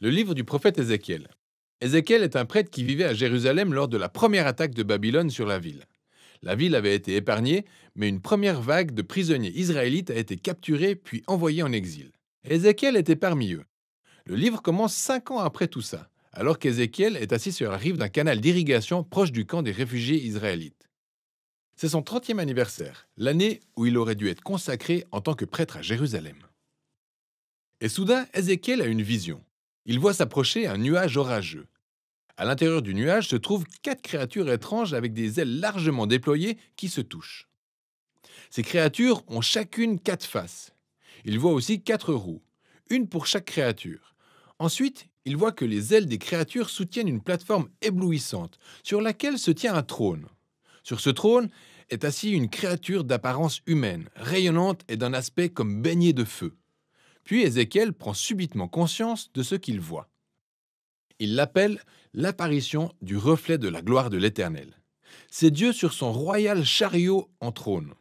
Le livre du prophète Ézéchiel. Ézéchiel est un prêtre qui vivait à Jérusalem lors de la première attaque de Babylone sur la ville. La ville avait été épargnée, mais une première vague de prisonniers israélites a été capturée puis envoyée en exil. Ézéchiel était parmi eux. Le livre commence cinq ans après tout ça, alors qu'Ézéchiel est assis sur la rive d'un canal d'irrigation proche du camp des réfugiés israélites. C'est son 30e anniversaire, l'année où il aurait dû être consacré en tant que prêtre à Jérusalem. Et soudain, Ézéchiel a une vision il voit s'approcher un nuage orageux. À l'intérieur du nuage se trouvent quatre créatures étranges avec des ailes largement déployées qui se touchent. Ces créatures ont chacune quatre faces. Il voit aussi quatre roues, une pour chaque créature. Ensuite, il voit que les ailes des créatures soutiennent une plateforme éblouissante sur laquelle se tient un trône. Sur ce trône est assise une créature d'apparence humaine, rayonnante et d'un aspect comme baignée de feu. Puis Ézéchiel prend subitement conscience de ce qu'il voit. Il l'appelle l'apparition du reflet de la gloire de l'Éternel. C'est Dieu sur son royal chariot en trône.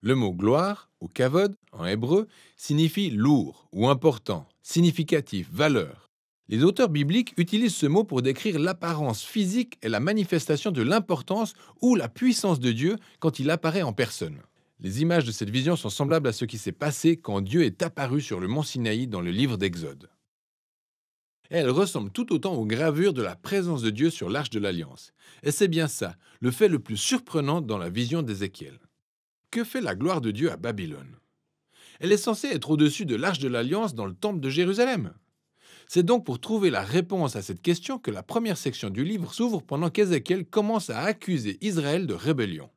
Le mot gloire, ou kavod en hébreu, signifie lourd ou important, significatif, valeur. Les auteurs bibliques utilisent ce mot pour décrire l'apparence physique et la manifestation de l'importance ou la puissance de Dieu quand il apparaît en personne. Les images de cette vision sont semblables à ce qui s'est passé quand Dieu est apparu sur le mont Sinaï dans le livre d'Exode. Elle ressemble tout autant aux gravures de la présence de Dieu sur l'arche de l'Alliance. Et c'est bien ça, le fait le plus surprenant dans la vision d'Ézéchiel. Que fait la gloire de Dieu à Babylone Elle est censée être au-dessus de l'arche de l'Alliance dans le temple de Jérusalem. C'est donc pour trouver la réponse à cette question que la première section du livre s'ouvre pendant qu'Ézéchiel commence à accuser Israël de rébellion.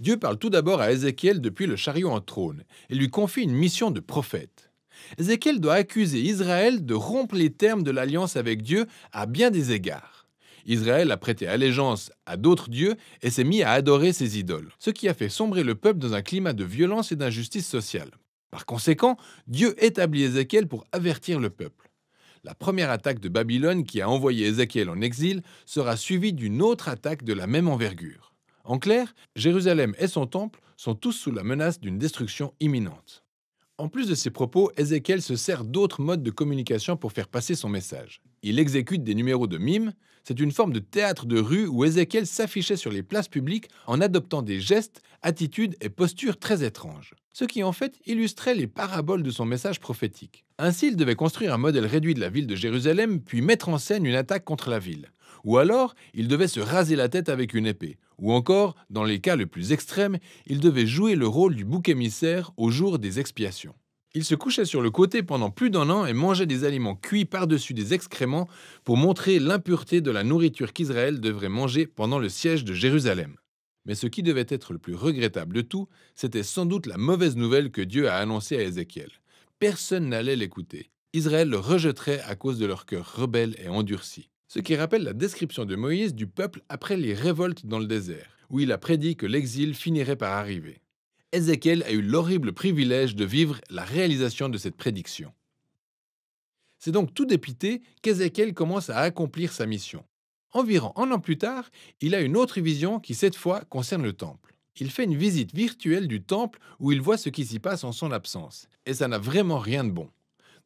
Dieu parle tout d'abord à Ézéchiel depuis le chariot en trône et lui confie une mission de prophète. Ézéchiel doit accuser Israël de rompre les termes de l'alliance avec Dieu à bien des égards. Israël a prêté allégeance à d'autres dieux et s'est mis à adorer ses idoles, ce qui a fait sombrer le peuple dans un climat de violence et d'injustice sociale. Par conséquent, Dieu établit Ézéchiel pour avertir le peuple. La première attaque de Babylone qui a envoyé Ézéchiel en exil sera suivie d'une autre attaque de la même envergure. En clair, Jérusalem et son temple sont tous sous la menace d'une destruction imminente. En plus de ces propos, Ézéchiel se sert d'autres modes de communication pour faire passer son message. Il exécute des numéros de mime, c'est une forme de théâtre de rue où Ézéchiel s'affichait sur les places publiques en adoptant des gestes, attitudes et postures très étranges, ce qui en fait illustrait les paraboles de son message prophétique. Ainsi, il devait construire un modèle réduit de la ville de Jérusalem, puis mettre en scène une attaque contre la ville. Ou alors, il devait se raser la tête avec une épée. Ou encore, dans les cas les plus extrêmes, il devait jouer le rôle du bouc émissaire au jour des expiations. Il se couchait sur le côté pendant plus d'un an et mangeait des aliments cuits par-dessus des excréments pour montrer l'impureté de la nourriture qu'Israël devrait manger pendant le siège de Jérusalem. Mais ce qui devait être le plus regrettable de tout, c'était sans doute la mauvaise nouvelle que Dieu a annoncée à Ézéchiel. Personne n'allait l'écouter. Israël le rejetterait à cause de leur cœur rebelle et endurci ce qui rappelle la description de Moïse du peuple après les révoltes dans le désert, où il a prédit que l'exil finirait par arriver. Ézéchiel a eu l'horrible privilège de vivre la réalisation de cette prédiction. C'est donc tout dépité qu'Ézéchiel commence à accomplir sa mission. Environ un an plus tard, il a une autre vision qui cette fois concerne le temple. Il fait une visite virtuelle du temple où il voit ce qui s'y passe en son absence, et ça n'a vraiment rien de bon.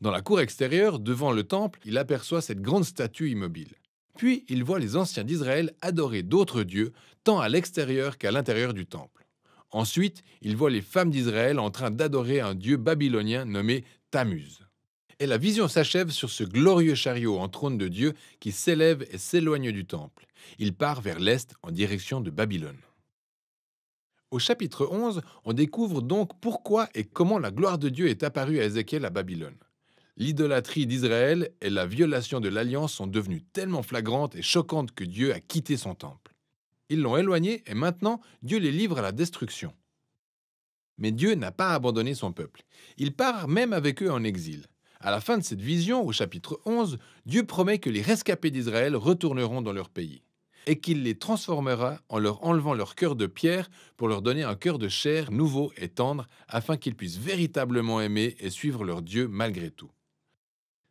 Dans la cour extérieure, devant le temple, il aperçoit cette grande statue immobile. Puis il voit les anciens d'Israël adorer d'autres dieux, tant à l'extérieur qu'à l'intérieur du temple. Ensuite, il voit les femmes d'Israël en train d'adorer un dieu babylonien nommé Tammuz. Et la vision s'achève sur ce glorieux chariot en trône de Dieu qui s'élève et s'éloigne du temple. Il part vers l'est en direction de Babylone. Au chapitre 11, on découvre donc pourquoi et comment la gloire de Dieu est apparue à Ézéchiel à Babylone. L'idolâtrie d'Israël et la violation de l'alliance sont devenues tellement flagrantes et choquantes que Dieu a quitté son temple. Ils l'ont éloigné et maintenant Dieu les livre à la destruction. Mais Dieu n'a pas abandonné son peuple. Il part même avec eux en exil. À la fin de cette vision, au chapitre 11, Dieu promet que les rescapés d'Israël retourneront dans leur pays et qu'il les transformera en leur enlevant leur cœur de pierre pour leur donner un cœur de chair nouveau et tendre afin qu'ils puissent véritablement aimer et suivre leur Dieu malgré tout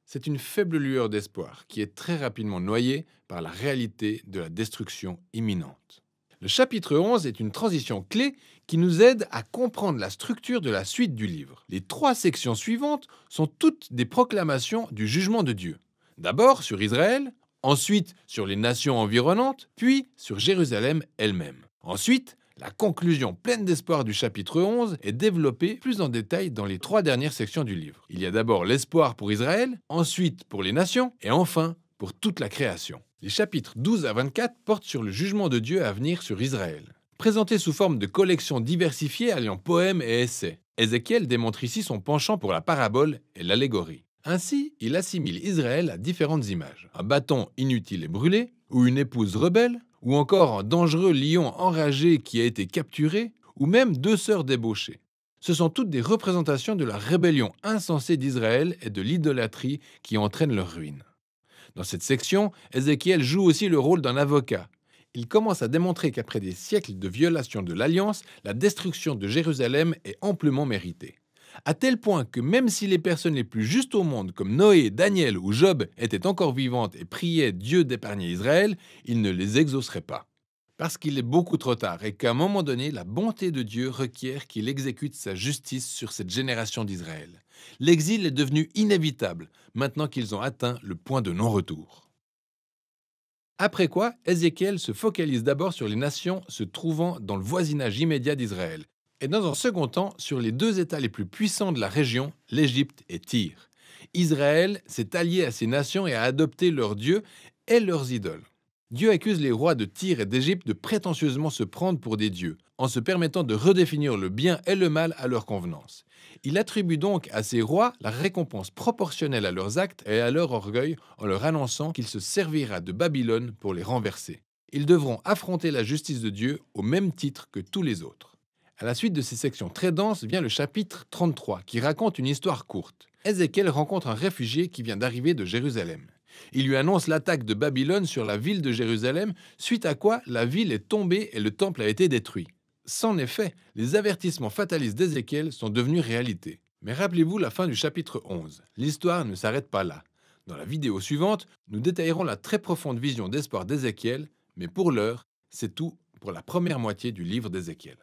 c'est une faible lueur d'espoir qui est très rapidement noyée par la réalité de la destruction imminente. Le chapitre 11 est une transition clé qui nous aide à comprendre la structure de la suite du livre. Les trois sections suivantes sont toutes des proclamations du jugement de Dieu. D'abord sur Israël, ensuite sur les nations environnantes, puis sur Jérusalem elle-même. Ensuite, la conclusion pleine d'espoir du chapitre 11 est développée plus en détail dans les trois dernières sections du livre. Il y a d'abord l'espoir pour Israël, ensuite pour les nations, et enfin pour toute la création. Les chapitres 12 à 24 portent sur le jugement de Dieu à venir sur Israël. Présenté sous forme de collections diversifiées alliant poèmes et essais, Ézéchiel démontre ici son penchant pour la parabole et l'allégorie. Ainsi, il assimile Israël à différentes images. Un bâton inutile et brûlé, ou une épouse rebelle, ou encore un dangereux lion enragé qui a été capturé, ou même deux sœurs débauchées. Ce sont toutes des représentations de la rébellion insensée d'Israël et de l'idolâtrie qui entraîne leur ruine. Dans cette section, Ézéchiel joue aussi le rôle d'un avocat. Il commence à démontrer qu'après des siècles de violations de l'Alliance, la destruction de Jérusalem est amplement méritée à tel point que même si les personnes les plus justes au monde, comme Noé, Daniel ou Job, étaient encore vivantes et priaient Dieu d'épargner Israël, il ne les exaucerait pas. Parce qu'il est beaucoup trop tard et qu'à un moment donné, la bonté de Dieu requiert qu'il exécute sa justice sur cette génération d'Israël. L'exil est devenu inévitable maintenant qu'ils ont atteint le point de non-retour. Après quoi, Ézéchiel se focalise d'abord sur les nations se trouvant dans le voisinage immédiat d'Israël, et dans un second temps sur les deux États les plus puissants de la région, l'Égypte et Tyr. Israël s'est allié à ces nations et a adopté leurs dieux et leurs idoles. Dieu accuse les rois de Tyr et d'Égypte de prétentieusement se prendre pour des dieux, en se permettant de redéfinir le bien et le mal à leur convenance. Il attribue donc à ces rois la récompense proportionnelle à leurs actes et à leur orgueil en leur annonçant qu'il se servira de Babylone pour les renverser. Ils devront affronter la justice de Dieu au même titre que tous les autres. À la suite de ces sections très denses vient le chapitre 33 qui raconte une histoire courte. Ézéchiel rencontre un réfugié qui vient d'arriver de Jérusalem. Il lui annonce l'attaque de Babylone sur la ville de Jérusalem, suite à quoi la ville est tombée et le temple a été détruit. Sans effet, les avertissements fatalistes d'Ézéchiel sont devenus réalité. Mais rappelez-vous la fin du chapitre 11. L'histoire ne s'arrête pas là. Dans la vidéo suivante, nous détaillerons la très profonde vision d'espoir d'Ézéchiel, mais pour l'heure, c'est tout pour la première moitié du livre d'Ézéchiel.